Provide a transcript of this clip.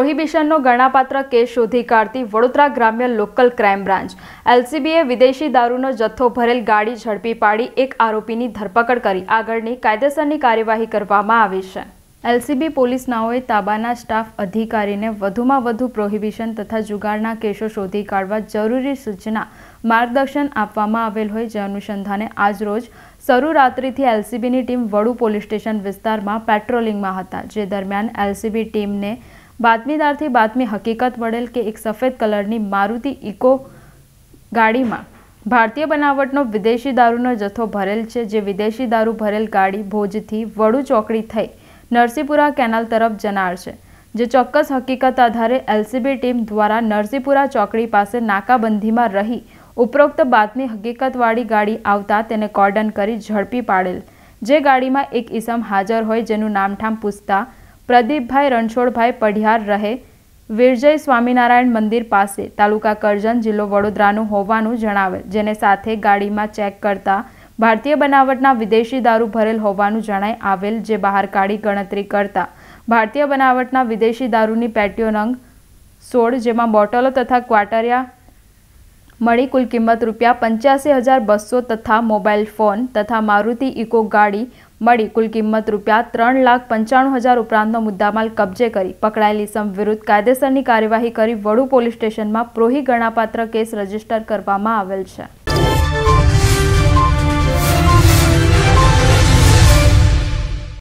પ્રોહિબિશનનો ગણાપાત્ર case શોધી કાઢતી વડોદરા ગ્રામ્ય local crime branch એલસીબીએ વિદેશી દારૂનો જથ્થો ભરેલ ગાડી ઝડપી પાડી એક આરોપીની ધરપકડ કરી આગળની કાયદેસરની કાર્યવાહી કરવામાં આવી છે એલસીબી પોલીસનાઓએ તાબાના સ્ટાફ અધિકારીને વધુમાં વધુ પ્રોહિબિશન તથા જુગાડના કેસો શોધી કાઢવા જરૂરી સૂચના માર્ગદર્શન આપવામાં આવેલ હોય જે અનુસંધાને આજરોજ શરૂ રાત્રિથી એલસીબીની ટીમ વડુ પોલીસ સ્ટેશન વિસ્તારમાં પેટ્રોલિંગમાં હતા જે દરમિયાન એલસીબી ટીમને બાતમીદારથી બાતમી હકીકત વળેલ કે એક સફેદ કલરની મારુતિ ઇકો ગાડીમાં ભારતીય બનાવટનો વિદેશી દારૂનો જથ્થો ભરેલ છે જે વિદેશી દારૂ ભરેલ ગાડી ભોજથી વડુ ચોકડી થઈ નરસિંહપુરા કેનાલ તરફ જનાર છે જે ચોક્કસ હકીકત આધારે એલસીબી ટીમ દ્વારા નરસિંહપુરા ચોકડી પાસે નાકાબંધીમાં રહી ઉપરોક્ત બાતમી હકીકતવાળી ગાડી આવતા તેને કોર્ડન કરી ઝડપી પાડેલ જે ગાડીમાં એક ઈસમ હાજર હોય જેનું નામઠામ પૂછતા પ્રદીપભાઈ રણછોડભાઈ પઢિયાર રહે વિરજય સ્વામિનારાયણ મંદિર પાસે તાલુકા કરજણ જિલ્લો વડોદરાનું હોવાનું જણાવે જેને સાથે ગાડીમાં ચેક કરતા ભારતીય બનાવટના વિદેશી દારૂ ભરેલ હોવાનું જણાય આવેલ જે બહાર કાઢી ગણતરી કરતા ભારતીય બનાવટના વિદેશી દારૂની પેટીઓ નંગ સોળ જેમાં બોટલો તથા ક્વાટરિયા મળી કુલ કિંમત રૂપિયા પંચ્યાસી હજાર બસો તથા મોબાઈલ ફોન તથા મારુતિ ઇકો ગાડી મળી કુલ કિંમત રૂપિયા ત્રણ લાખ પંચાણું હજાર ઉપરાંતનો મુદ્દામાલ કબજે કરી પકડાયેલી સમ વિરુદ્ધ કાયદેસરની કાર્યવાહી કરી વડુ પોલીસ સ્ટેશનમાં પ્રોહી ગણાપાત્ર કેસ રજીસ્ટર કરવામાં આવેલ છે